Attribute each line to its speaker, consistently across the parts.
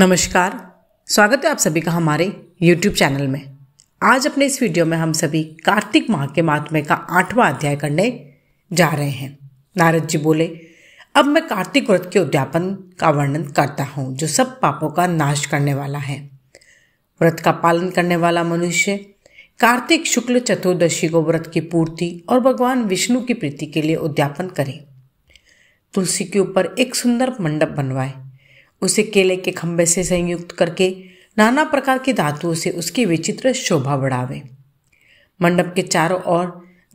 Speaker 1: नमस्कार स्वागत है आप सभी का हमारे YouTube चैनल में आज अपने इस वीडियो में हम सभी कार्तिक माह के महात्म्य का आठवां अध्याय करने जा रहे हैं नारद जी बोले अब मैं कार्तिक व्रत के उद्यापन का वर्णन करता हूँ जो सब पापों का नाश करने वाला है व्रत का पालन करने वाला मनुष्य कार्तिक शुक्ल चतुर्दशी को व्रत की पूर्ति और भगवान विष्णु की प्रीति के लिए उद्यापन करें तुलसी के ऊपर एक सुंदर मंडप बनवाएं उसे केले के खंभे से संयुक्त करके नाना प्रकार की धातुओं से उसकी विचित्र शोभा बढ़ावे मंडप के चारों ओर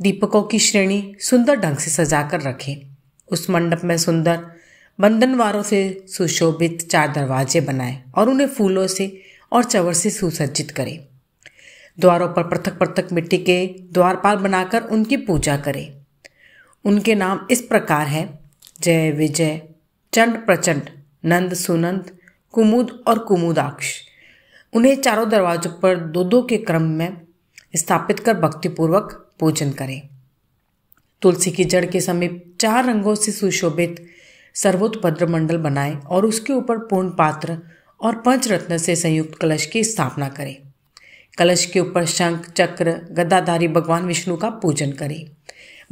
Speaker 1: दीपकों की श्रेणी सुंदर ढंग से सजाकर रखे उस मंडप में सुंदर बंधनवारों से सुशोभित चार दरवाजे बनाए और उन्हें फूलों से और चवर से सुसज्जित करें द्वारों पर पृथक पृथक मिट्टी के द्वारपाल बनाकर उनकी पूजा करें उनके नाम इस प्रकार है जय विजय चंड प्रचंड नंद सुनंद कुमुद और कुमुदाक्ष उन्हें चारों दरवाजों पर दो दो के क्रम में स्थापित कर भक्तिपूर्वक पूजन करें तुलसी की जड़ के समीप चार रंगों से सुशोभित सर्वोत्पद्र मंडल बनाएं और उसके ऊपर पूर्ण पात्र और पंचरत्न से संयुक्त कलश की स्थापना करें कलश के ऊपर शंख चक्र गदाधारी भगवान विष्णु का पूजन करें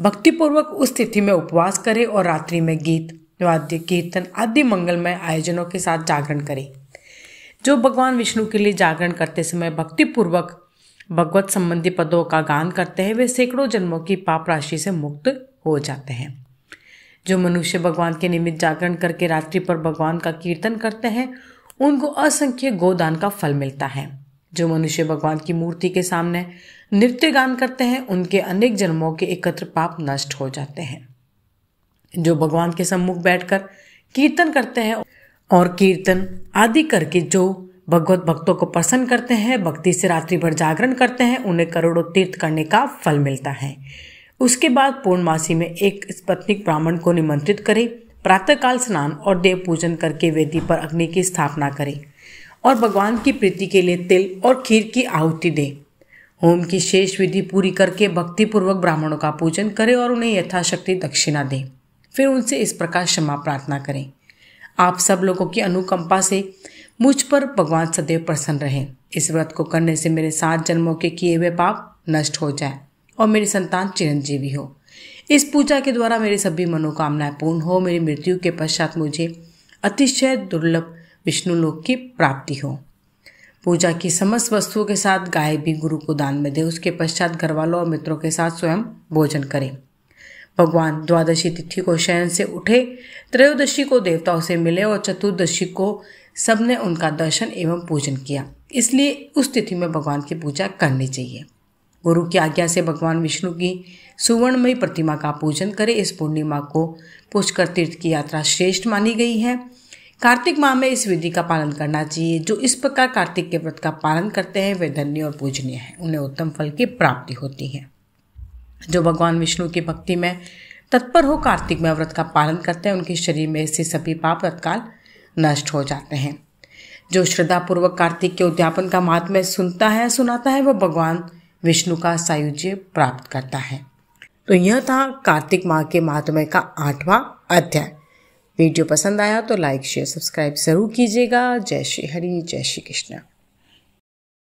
Speaker 1: भक्तिपूर्वक उस स्थिति में उपवास करें और रात्रि में गीत वाद्य कीर्तन आदि मंगलमय आयोजनों के साथ जागरण करें जो भगवान विष्णु के लिए जागरण करते समय भक्तिपूर्वक भगवत संबंधी पदों का गान करते हैं वे सैकड़ों जन्मों की पाप राशि से मुक्त हो जाते हैं जो मनुष्य भगवान के निमित्त जागरण करके रात्रि पर भगवान का कीर्तन करते हैं उनको असंख्य गोदान का फल मिलता है जो मनुष्य भगवान की मूर्ति के सामने नृत्य गान करते हैं उनके अनेक जन्मों के एकत्र पाप नष्ट हो जाते हैं जो भगवान के सम्मुख बैठकर कीर्तन करते हैं और कीर्तन आदि करके जो भगवत भक्तों को प्रसन्न करते हैं भक्ति से रात्रि भर जागरण करते हैं उन्हें करोड़ों तीर्थ करने का फल मिलता है उसके बाद पूर्णमासी में एक स्पत्निक ब्राह्मण को निमंत्रित करें प्रातःकाल स्नान और देव पूजन करके वेदी पर अग्नि की स्थापना करें और भगवान की प्रीति के लिए तिल और खीर की आहुति दें होम की शेष विधि पूरी करके भक्तिपूर्वक ब्राह्मणों का पूजन करें और उन्हें यथाशक्ति दक्षिणा दें फिर उनसे इस प्रकार क्षमा प्रार्थना करें आप सब लोगों की अनुकंपा से मुझ पर भगवान सदैव प्रसन्न रहें इस व्रत को करने से मेरे सात जन्मों के किए हुए पाप नष्ट हो जाए और मेरी संतान चिरंजीवी हो इस पूजा के द्वारा मेरी सभी मनोकामनाएं पूर्ण हो मेरी मृत्यु के पश्चात मुझे अतिशय दुर्लभ विष्णु लोक की प्राप्ति हो पूजा की समस्त वस्तुओं के साथ गाय भी गुरु को दान में दे उसके पश्चात घर वालों और मित्रों के साथ स्वयं भोजन करें भगवान द्वादशी तिथि को शयन से उठे त्रयोदशी को देवताओं से मिले और चतुर्दशी को सबने उनका दर्शन एवं पूजन किया इसलिए उस तिथि में भगवान की पूजा करनी चाहिए गुरु की आज्ञा से भगवान विष्णु की सुवर्णमयी प्रतिमा का पूजन करें इस पूर्णिमा को पुष्कर तीर्थ की यात्रा श्रेष्ठ मानी गई है कार्तिक माह में इस विधि का पालन करना चाहिए जो इस प्रकार कार्तिक के व्रत का पालन करते हैं वे धन्य और पूजनीय हैं उन्हें उत्तम फल की प्राप्ति होती है जो भगवान विष्णु की भक्ति में तत्पर हो कार्तिक में व्रत का पालन करते हैं उनके शरीर में से सभी पाप तत्काल नष्ट हो जाते हैं जो श्रद्धापूर्वक कार्तिक के उद्यापन का महात्म्य सुनता है सुनाता है वह भगवान विष्णु का सायुज्य प्राप्त करता है तो यह था कार्तिक माह के महात्म्य का आठवां अध्याय वीडियो पसंद आया तो लाइक शेयर सब्सक्राइब जरूर कीजिएगा जय श्री हरि जय श्री कृष्ण